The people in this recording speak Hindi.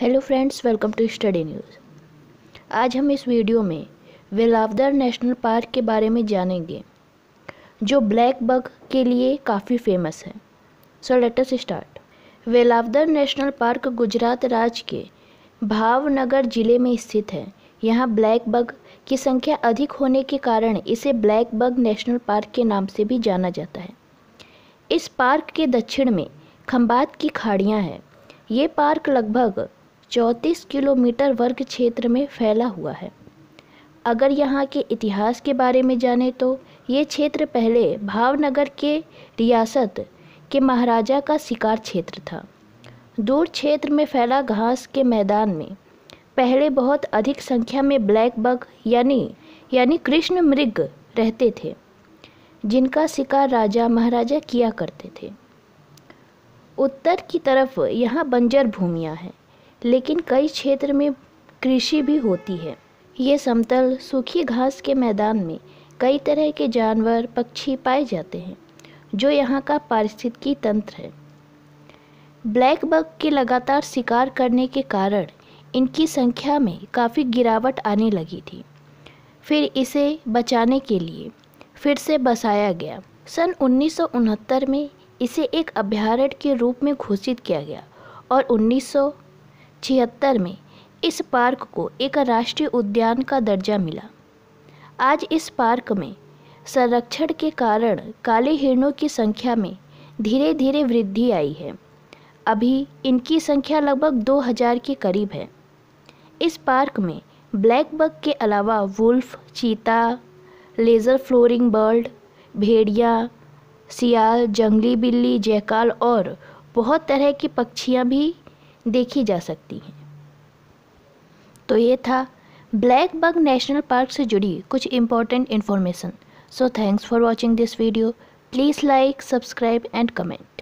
hello friends welcome to study news आज हम इस वीडियो में वेलावदर नेशनल पार्क के बारे में जानेंगे जो ब्लैक बग के लिए काफ़ी फेमस है so let us start Velavadar national park Gujarat राज्य के भावनगर जिले में स्थित है यहाँ ब्लैक बग की संख्या अधिक होने के कारण इसे ब्लैक बग नेशनल पार्क के नाम से भी जाना जाता है इस पार्क के दक्षिण में खम्बात की खाड़ियाँ हैं ये पार्क लगभग चौंतीस किलोमीटर वर्ग क्षेत्र में फैला हुआ है अगर यहाँ के इतिहास के बारे में जाने तो ये क्षेत्र पहले भावनगर के रियासत के महाराजा का शिकार क्षेत्र था दूर क्षेत्र में फैला घास के मैदान में पहले बहुत अधिक संख्या में ब्लैक बग यानी यानी कृष्ण मृग रहते थे जिनका शिकार राजा महाराजा किया करते थे उत्तर की तरफ यहाँ बंजर भूमिया है लेकिन कई क्षेत्र में कृषि भी होती है ये समतल सूखी घास के मैदान में कई तरह के जानवर पक्षी पाए जाते हैं जो यहाँ का पारिस्थितिकी तंत्र है ब्लैक बग के लगातार शिकार करने के कारण इनकी संख्या में काफ़ी गिरावट आने लगी थी फिर इसे बचाने के लिए फिर से बसाया गया सन उन्नीस में इसे एक अभ्यारण्य के रूप में घोषित किया गया और उन्नीस छिहत्तर में इस पार्क को एक राष्ट्रीय उद्यान का दर्जा मिला आज इस पार्क में संरक्षण के कारण काले हिरणों की संख्या में धीरे धीरे वृद्धि आई है अभी इनकी संख्या लगभग 2000 के करीब है इस पार्क में ब्लैक बग के अलावा वुल्फ चीता लेज़र फ्लोरिंग बर्ड भेड़िया सियाल जंगली बिल्ली जयकाल और बहुत तरह की पक्षियाँ भी देखी जा सकती हैं तो ये था ब्लैक बग नेशनल पार्क से जुड़ी कुछ important information so thanks for watching this video please like subscribe and comment